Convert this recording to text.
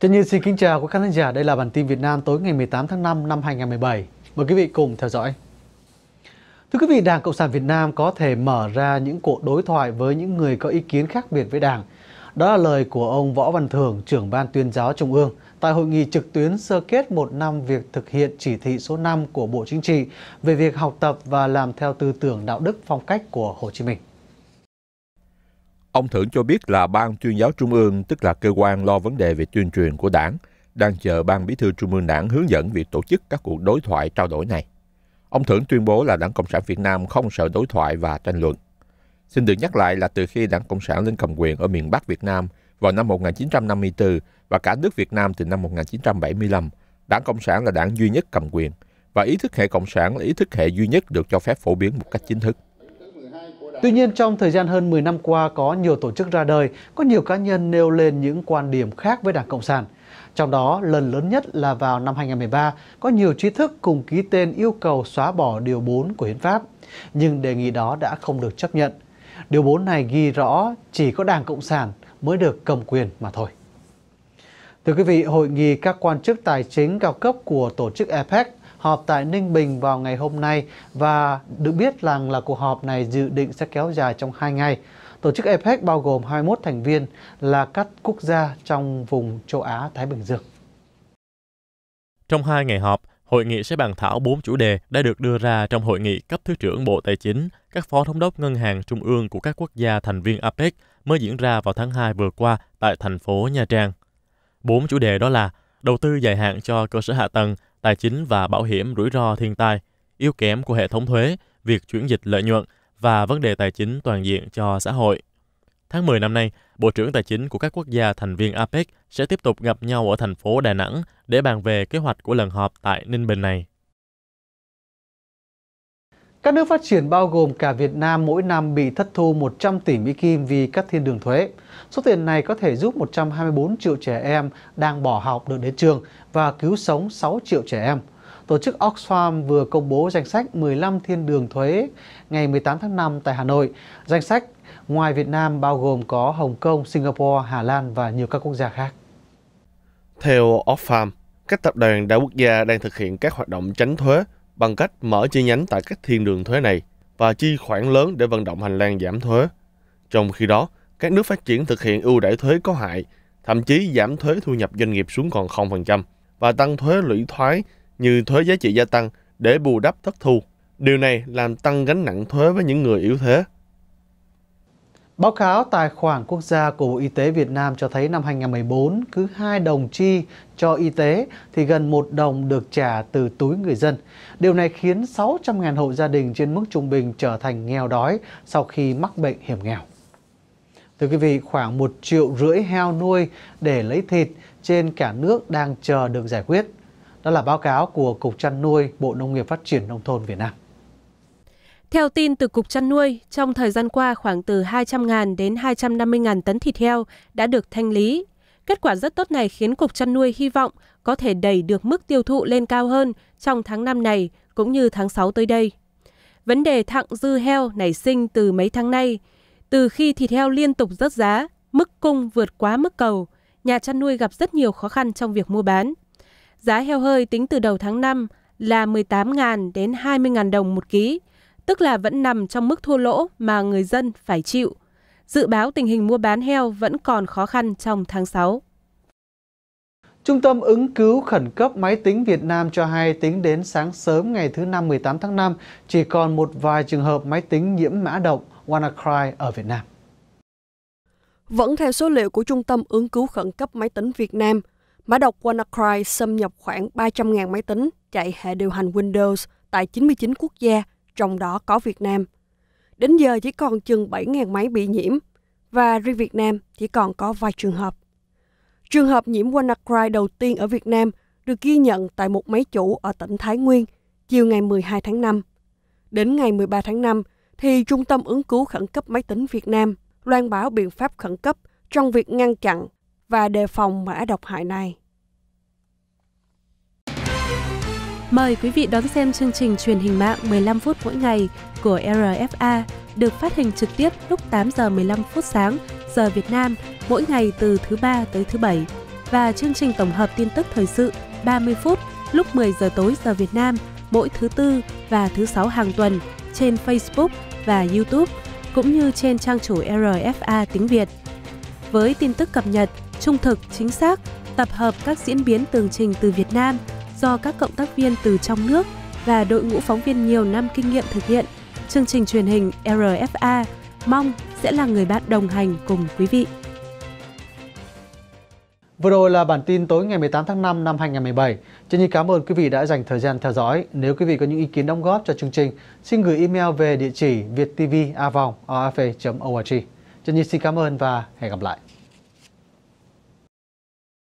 Trần Như xin kính chào quý khán giả, đây là bản tin Việt Nam tối ngày 18 tháng 5 năm 2017. Mời quý vị cùng theo dõi. Thưa quý vị, Đảng Cộng sản Việt Nam có thể mở ra những cuộc đối thoại với những người có ý kiến khác biệt với Đảng. Đó là lời của ông Võ Văn Thưởng, trưởng ban tuyên giáo Trung ương, tại hội nghị trực tuyến sơ kết một năm việc thực hiện chỉ thị số 5 của Bộ Chính trị về việc học tập và làm theo tư tưởng đạo đức phong cách của Hồ Chí Minh. Ông Thưởng cho biết là Ban tuyên giáo Trung ương, tức là cơ quan lo vấn đề về tuyên truyền của đảng, đang chờ Ban Bí thư Trung ương đảng hướng dẫn việc tổ chức các cuộc đối thoại trao đổi này. Ông Thưởng tuyên bố là Đảng Cộng sản Việt Nam không sợ đối thoại và tranh luận. Xin được nhắc lại là từ khi Đảng Cộng sản lên cầm quyền ở miền Bắc Việt Nam vào năm 1954 và cả nước Việt Nam từ năm 1975, Đảng Cộng sản là đảng duy nhất cầm quyền và ý thức hệ Cộng sản là ý thức hệ duy nhất được cho phép phổ biến một cách chính thức. Tuy nhiên, trong thời gian hơn 10 năm qua, có nhiều tổ chức ra đời, có nhiều cá nhân nêu lên những quan điểm khác với Đảng Cộng sản. Trong đó, lần lớn nhất là vào năm 2013, có nhiều trí thức cùng ký tên yêu cầu xóa bỏ Điều 4 của Hiến pháp. Nhưng đề nghị đó đã không được chấp nhận. Điều 4 này ghi rõ chỉ có Đảng Cộng sản mới được cầm quyền mà thôi. Thưa quý vị, hội nghị các quan chức tài chính cao cấp của tổ chức APEC họp tại Ninh Bình vào ngày hôm nay và được biết rằng là cuộc họp này dự định sẽ kéo dài trong 2 ngày. Tổ chức APEC bao gồm 21 thành viên là các quốc gia trong vùng châu Á-Thái Bình Dương. Trong hai ngày họp, hội nghị sẽ bàn thảo 4 chủ đề đã được đưa ra trong hội nghị cấp Thứ trưởng Bộ Tài chính, các phó thống đốc ngân hàng trung ương của các quốc gia thành viên APEC mới diễn ra vào tháng 2 vừa qua tại thành phố Nha Trang. Bốn chủ đề đó là đầu tư dài hạn cho cơ sở hạ tầng, tài chính và bảo hiểm rủi ro thiên tai, yếu kém của hệ thống thuế, việc chuyển dịch lợi nhuận và vấn đề tài chính toàn diện cho xã hội. Tháng 10 năm nay, Bộ trưởng Tài chính của các quốc gia thành viên APEC sẽ tiếp tục gặp nhau ở thành phố Đà Nẵng để bàn về kế hoạch của lần họp tại Ninh Bình này. Các nước phát triển bao gồm cả Việt Nam mỗi năm bị thất thu 100 tỷ Mỹ Kim vì các thiên đường thuế. Số tiền này có thể giúp 124 triệu trẻ em đang bỏ học được đến trường và cứu sống 6 triệu trẻ em. Tổ chức Oxfam vừa công bố danh sách 15 thiên đường thuế ngày 18 tháng 5 tại Hà Nội. Danh sách ngoài Việt Nam bao gồm có Hồng Kông, Singapore, Hà Lan và nhiều các quốc gia khác. Theo Oxfam, các tập đoàn đa quốc gia đang thực hiện các hoạt động tránh thuế bằng cách mở chi nhánh tại các thiên đường thuế này và chi khoản lớn để vận động hành lang giảm thuế. Trong khi đó, các nước phát triển thực hiện ưu đãi thuế có hại, thậm chí giảm thuế thu nhập doanh nghiệp xuống còn 0% và tăng thuế lũy thoái như thuế giá trị gia tăng để bù đắp thất thu. Điều này làm tăng gánh nặng thuế với những người yếu thế. Báo cáo Tài khoản quốc gia của Bộ Y tế Việt Nam cho thấy năm 2014, cứ 2 đồng chi cho y tế thì gần 1 đồng được trả từ túi người dân. Điều này khiến 600.000 hộ gia đình trên mức trung bình trở thành nghèo đói sau khi mắc bệnh hiểm nghèo. Thưa quý vị, khoảng 1 triệu rưỡi heo nuôi để lấy thịt trên cả nước đang chờ được giải quyết. Đó là báo cáo của Cục chăn nuôi Bộ Nông nghiệp Phát triển Nông thôn Việt Nam. Theo tin từ Cục Chăn nuôi, trong thời gian qua khoảng từ 200.000 đến 250.000 tấn thịt heo đã được thanh lý. Kết quả rất tốt này khiến Cục Chăn nuôi hy vọng có thể đẩy được mức tiêu thụ lên cao hơn trong tháng 5 này cũng như tháng 6 tới đây. Vấn đề thặng dư heo nảy sinh từ mấy tháng nay. Từ khi thịt heo liên tục rớt giá, mức cung vượt quá mức cầu, nhà chăn nuôi gặp rất nhiều khó khăn trong việc mua bán. Giá heo hơi tính từ đầu tháng 5 là 18.000 đến 20.000 đồng một ký, tức là vẫn nằm trong mức thua lỗ mà người dân phải chịu. Dự báo tình hình mua bán heo vẫn còn khó khăn trong tháng 6. Trung tâm ứng cứu khẩn cấp máy tính Việt Nam cho hay tính đến sáng sớm ngày thứ Năm 18 tháng 5 chỉ còn một vài trường hợp máy tính nhiễm mã độc WannaCry ở Việt Nam. Vẫn theo số liệu của Trung tâm ứng cứu khẩn cấp máy tính Việt Nam, mã độc WannaCry xâm nhập khoảng 300.000 máy tính chạy hệ điều hành Windows tại 99 quốc gia trong đó có Việt Nam. Đến giờ chỉ còn chừng 7.000 máy bị nhiễm, và riêng Việt Nam chỉ còn có vài trường hợp. Trường hợp nhiễm WannaCry đầu tiên ở Việt Nam được ghi nhận tại một máy chủ ở tỉnh Thái Nguyên chiều ngày 12 tháng 5. Đến ngày 13 tháng 5, thì Trung tâm ứng cứu khẩn cấp máy tính Việt Nam loan báo biện pháp khẩn cấp trong việc ngăn chặn và đề phòng mã độc hại này. Mời quý vị đón xem chương trình truyền hình mạng 15 phút mỗi ngày của RFA được phát hình trực tiếp lúc 8 giờ 15 phút sáng giờ Việt Nam mỗi ngày từ thứ ba tới thứ bảy và chương trình tổng hợp tin tức thời sự 30 phút lúc 10 giờ tối giờ Việt Nam mỗi thứ tư và thứ sáu hàng tuần trên Facebook và YouTube cũng như trên trang chủ RFA tiếng Việt. Với tin tức cập nhật, trung thực, chính xác, tập hợp các diễn biến tường trình từ Việt Nam – do các cộng tác viên từ trong nước và đội ngũ phóng viên nhiều năm kinh nghiệm thực hiện, chương trình truyền hình RFA mong sẽ là người bạn đồng hành cùng quý vị. Vừa rồi là bản tin tối ngày 18 tháng 5 năm 2017. Chân nhi cảm ơn quý vị đã dành thời gian theo dõi. Nếu quý vị có những ý kiến đóng góp cho chương trình, xin gửi email về địa chỉ việttvavong.org. Chân Nhi xin cảm ơn và hẹn gặp lại.